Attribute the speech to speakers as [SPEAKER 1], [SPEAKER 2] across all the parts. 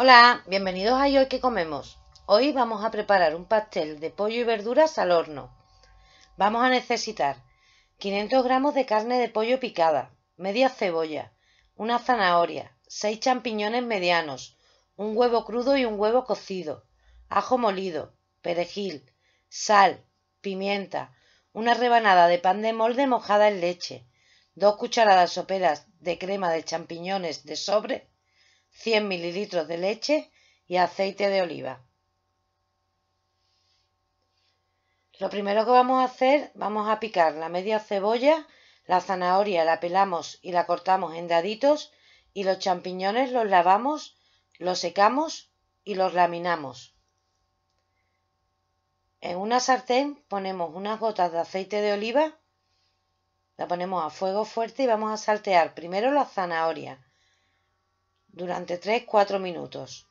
[SPEAKER 1] Hola, bienvenidos a Hoy que comemos. Hoy vamos a preparar un pastel de pollo y verduras al horno. Vamos a necesitar 500 gramos de carne de pollo picada, media cebolla, una zanahoria, 6 champiñones medianos, un huevo crudo y un huevo cocido, ajo molido, perejil, sal, pimienta, una rebanada de pan de molde mojada en leche, dos cucharadas soperas de crema de champiñones de sobre 100 mililitros de leche y aceite de oliva. Lo primero que vamos a hacer, vamos a picar la media cebolla, la zanahoria la pelamos y la cortamos en daditos y los champiñones los lavamos, los secamos y los laminamos. En una sartén ponemos unas gotas de aceite de oliva, la ponemos a fuego fuerte y vamos a saltear primero la zanahoria, durante 3-4 minutos.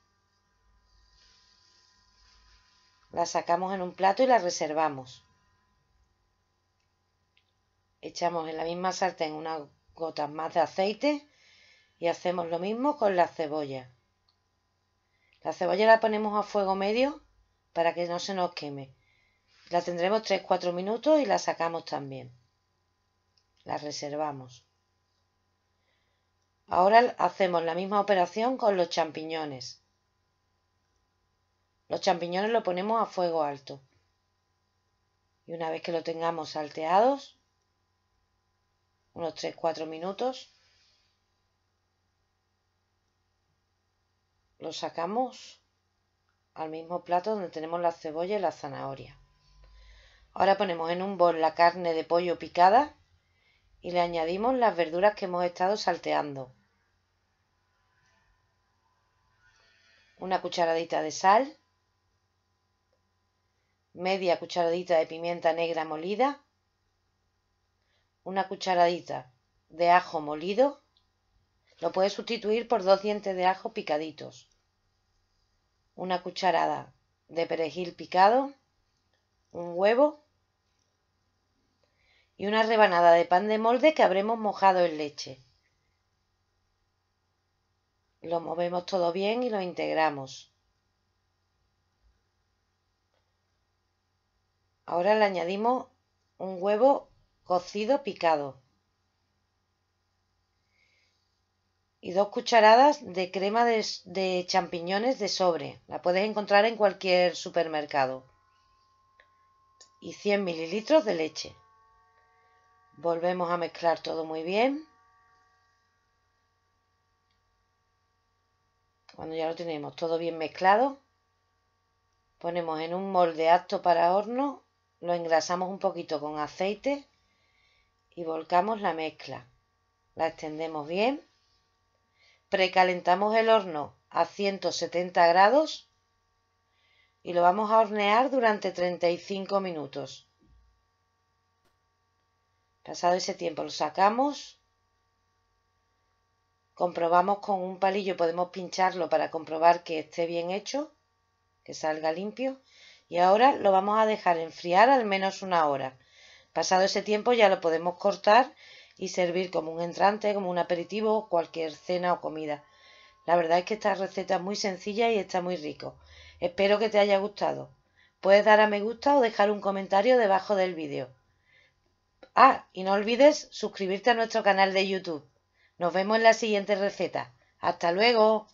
[SPEAKER 1] La sacamos en un plato y la reservamos. Echamos en la misma sartén unas gotas más de aceite y hacemos lo mismo con la cebolla. La cebolla la ponemos a fuego medio para que no se nos queme. La tendremos 3-4 minutos y la sacamos también. La reservamos. Ahora hacemos la misma operación con los champiñones. Los champiñones lo ponemos a fuego alto. Y una vez que lo tengamos salteados, unos 3-4 minutos, lo sacamos al mismo plato donde tenemos la cebolla y la zanahoria. Ahora ponemos en un bol la carne de pollo picada y le añadimos las verduras que hemos estado salteando. una cucharadita de sal, media cucharadita de pimienta negra molida, una cucharadita de ajo molido, lo puedes sustituir por dos dientes de ajo picaditos, una cucharada de perejil picado, un huevo y una rebanada de pan de molde que habremos mojado en leche. Lo movemos todo bien y lo integramos. Ahora le añadimos un huevo cocido picado y dos cucharadas de crema de, champiñones de sobre. La puedes encontrar en cualquier supermercado. Y 100 mililitros de leche. Volvemos a mezclar todo muy bien. Cuando ya lo tenemos todo bien mezclado, ponemos en un molde apto para horno, lo engrasamos un poquito con aceite y volcamos la mezcla. La extendemos bien. Precalentamos el horno a 170 grados y lo vamos a hornear durante 35 minutos. Pasado ese tiempo lo sacamos Comprobamos con un palillo, podemos pincharlo para comprobar que esté bien hecho, que salga limpio. Y ahora lo vamos a dejar enfriar al menos una hora. Pasado ese tiempo ya lo podemos cortar y servir como un entrante, como un aperitivo, o cualquier cena o comida. La verdad es que esta receta es muy sencilla y está muy rico. Espero que te haya gustado. Puedes dar a me gusta o dejar un comentario debajo del vídeo. Ah, y no olvides suscribirte a nuestro canal de YouTube. Nos vemos en la siguiente receta. ¡Hasta luego!